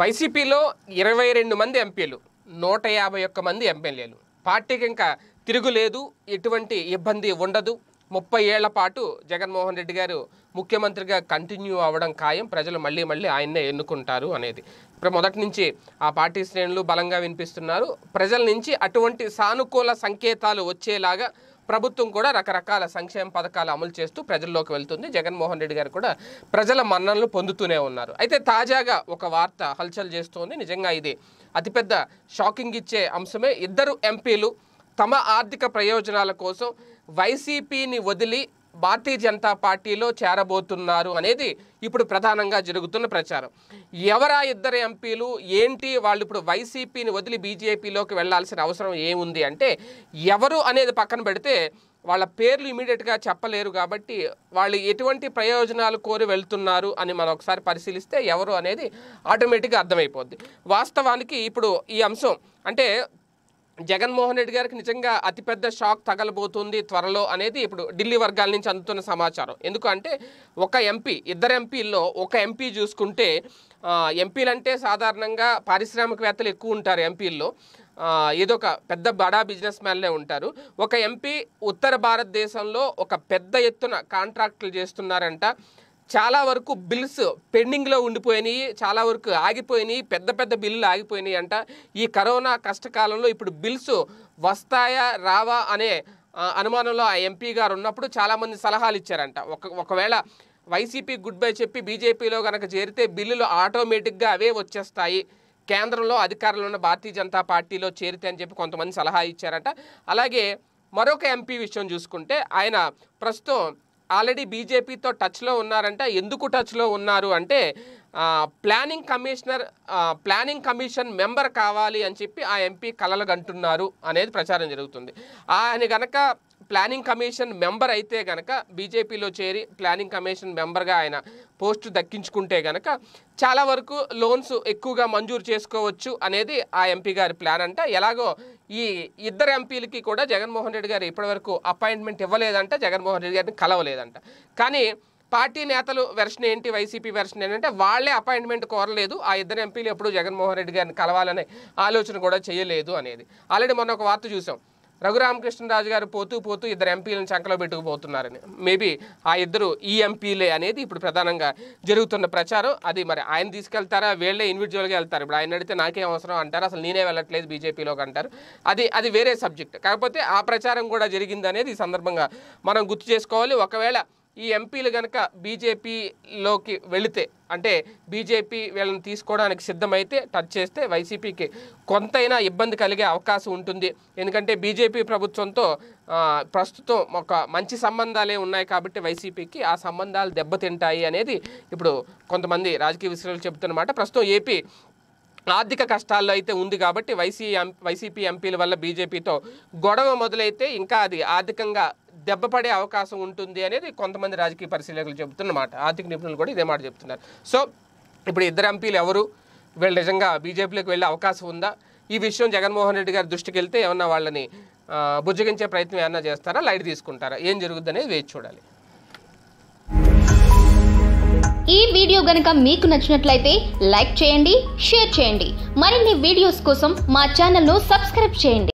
వైసీపీలో ఇరవై రెండు మంది ఎంపీలు నూట యాభై ఒక్క మంది ఎమ్మెల్యేలు పార్టీకి ఇంకా తిరుగులేదు ఎటువంటి ఇబ్బంది ఉండదు ముప్పై ఏళ్ల పాటు జగన్మోహన్ రెడ్డి గారు ముఖ్యమంత్రిగా కంటిన్యూ అవ్వడం ఖాయం ప్రజలు మళ్ళీ మళ్ళీ ఆయన్నే ఎన్నుకుంటారు అనేది ఇప్పుడు మొదటి నుంచి ఆ పార్టీ శ్రేణులు బలంగా వినిపిస్తున్నారు ప్రజల నుంచి అటువంటి సానుకూల సంకేతాలు వచ్చేలాగా ప్రభుత్వం కూడా రకరకాల సంక్షేమ పథకాలు అమలు చేస్తూ ప్రజల్లోకి వెళ్తుంది జగన్మోహన్ రెడ్డి గారు కూడా ప్రజల మన్ననలు పొందుతూనే ఉన్నారు అయితే తాజాగా ఒక వార్త హల్చల్ చేస్తోంది నిజంగా ఇది అతిపెద్ద షాకింగ్ ఇచ్చే అంశమే ఇద్దరు ఎంపీలు తమ ఆర్థిక ప్రయోజనాల కోసం వైసీపీని వదిలి భారతీయ జనతా పార్టీలో చేరబోతున్నారు అనేది ఇప్పుడు ప్రధానంగా జరుగుతున్న ప్రచారం ఎవరా ఇద్దరు ఎంపీలు ఏంటి వాళ్ళు ఇప్పుడు వైసీపీని వదిలి బీజేపీలోకి వెళ్లాల్సిన అవసరం ఏముంది అంటే ఎవరు అనేది పక్కన పెడితే వాళ్ళ పేర్లు ఇమీడియట్గా చెప్పలేరు కాబట్టి వాళ్ళు ఎటువంటి ప్రయోజనాలు కోరి వెళ్తున్నారు అని మనం ఒకసారి పరిశీలిస్తే ఎవరు అనేది ఆటోమేటిక్గా అర్థమైపోద్ది వాస్తవానికి ఇప్పుడు ఈ అంశం అంటే జగన్మోహన్ రెడ్డి గారికి నిజంగా అతిపెద్ద షాక్ తగలబోతుంది త్వరలో అనేది ఇప్పుడు ఢిల్లీ వర్గాల నుంచి అందుతున్న సమాచారం ఎందుకంటే ఒక ఎంపీ ఇద్దరు ఎంపీల్లో ఒక ఎంపీ చూసుకుంటే ఎంపీలంటే సాధారణంగా పారిశ్రామికవేత్తలు ఎక్కువ ఉంటారు ఎంపీల్లో ఏదో ఒక పెద్ద బడా బిజినెస్ మ్యాన్లే ఉంటారు ఒక ఎంపీ ఉత్తర భారతదేశంలో ఒక పెద్ద ఎత్తున కాంట్రాక్టులు చేస్తున్నారంట చాలా వరకు బిల్స్ పెండింగ్లో ఉండిపోయినాయి చాలా వరకు ఆగిపోయినాయి పెద్ద పెద్ద బిల్లులు ఆగిపోయినాయి అంట ఈ కరోనా కష్టకాలంలో ఇప్పుడు బిల్స్ వస్తాయా రావా అనే అనుమానంలో ఆ ఎంపీ గారు ఉన్నప్పుడు చాలామంది సలహాలు ఇచ్చారంట ఒక ఒకవేళ వైసీపీ గుడ్ బై చెప్పి బీజేపీలో కనుక చేరితే బిల్లులు ఆటోమేటిక్గా అవే వచ్చేస్తాయి కేంద్రంలో అధికారంలో ఉన్న భారతీయ జనతా పార్టీలో చేరితే అని చెప్పి కొంతమంది సలహా ఇచ్చారంట అలాగే మరొక ఎంపీ విషయం చూసుకుంటే ఆయన ప్రస్తుతం ఆల్రెడీ బీజేపీతో టచ్లో ఉన్నారంటే ఎందుకు టచ్లో ఉన్నారు అంటే planning commissioner planning commission member కావాలి అని చెప్పి ఆ ఎంపీ కలలు అంటున్నారు అనేది ప్రచారం జరుగుతుంది ఆయన కనుక ప్లానింగ్ కమిషన్ మెంబర్ అయితే గనక బీజేపీలో చేరి ప్లానింగ్ కమిషన్ మెంబర్గా ఆయన పోస్టు దక్కించుకుంటే గనక చాలా వరకు లోన్స్ ఎక్కువగా మంజూరు చేసుకోవచ్చు అనేది ఆ ఎంపీ గారి ప్లాన్ అంట ఎలాగో ఈ ఇద్దరు ఎంపీలకి కూడా జగన్మోహన్ రెడ్డి గారు ఇప్పటివరకు అపాయింట్మెంట్ ఇవ్వలేదంట జగన్మోహన్ రెడ్డి గారిని కలవలేదంట కానీ పార్టీ నేతలు వెర్షన్ ఏంటి వైసీపీ వెర్షన్ ఏంటంటే వాళ్లే అపాయింట్మెంట్ కోరలేదు ఆ ఇద్దరు ఎంపీలు ఎప్పుడు జగన్మోహన్ రెడ్డి గారిని కలవాలనే ఆలోచన కూడా చేయలేదు అనేది ఆల్రెడీ మొన్న ఒక వార్త చూసాం రఘురామకృష్ణరాజు గారు పోతూ పోతూ ఇద్దరు ఎంపీలను చంకలో పెట్టుకుపోతున్నారని మేబీ ఆ ఇద్దరు ఈ ఎంపీలే అనేది ఇప్పుడు ప్రధానంగా జరుగుతున్న ప్రచారం అది మరి ఆయన తీసుకెళ్తారా వీళ్ళే ఇండివిజువల్గా వెళ్తారు ఇప్పుడు ఆయన అడిగితే నాకేం అవసరం అంటారు అసలు నేనే వెళ్ళట్లేదు బీజేపీలోకి అంటారు అది అది వేరే సబ్జెక్ట్ కాకపోతే ఆ ప్రచారం కూడా జరిగిందనేది ఈ సందర్భంగా మనం గుర్తు చేసుకోవాలి ఒకవేళ ఈ ఎంపీలు కనుక బీజేపీలోకి వెళితే అంటే బీజేపీ వీళ్ళని తీసుకోవడానికి సిద్ధమైతే టచ్ చేస్తే వైసీపీకి కొంతైనా ఇబ్బంది కలిగే అవకాశం ఉంటుంది ఎందుకంటే బీజేపీ ప్రభుత్వంతో ప్రస్తుతం ఒక మంచి సంబంధాలే ఉన్నాయి కాబట్టి వైసీపీకి ఆ సంబంధాలు దెబ్బతింటాయి అనేది ఇప్పుడు కొంతమంది రాజకీయ విశ్లేషణలు చెబుతున్నమాట ప్రస్తుతం ఏపీ ఆర్థిక కష్టాల్లో అయితే ఉంది కాబట్టి వైసీ ఎం వైసీపీ ఎంపీల వల్ల బీజేపీతో గొడవ మొదలైతే ఇంకా అది ఆర్థికంగా దెబ్బపడే అవకాశం ఉంటుంది అనేది కొంతమంది రాజకీయ పరిశీలకులు చెబుతున్నమాట ఆర్థిక నిపుణులు కూడా ఇదే మాట చెప్తున్నారు సో ఇప్పుడు ఇద్దరు ఎంపీలు ఎవరు వీళ్ళు నిజంగా బీజేపీలోకి వెళ్ళే అవకాశం ఉందా ఈ విషయం జగన్మోహన్ రెడ్డి గారి దృష్టికి వెళ్తే ఏమన్నా వాళ్ళని బుజ్జగించే ప్రయత్నం ఏమన్నా చేస్తారా లైట్ తీసుకుంటారా ఏం జరుగుద్ది అనేది వేచి చూడాలి ఈ వీడియో గనక మీకు నచ్చినట్లయితే లైక్ చేయండి షేర్ చేయండి మరిన్ని వీడియోస్ కోసం మా ఛానల్ను సబ్స్క్రైబ్ చేయండి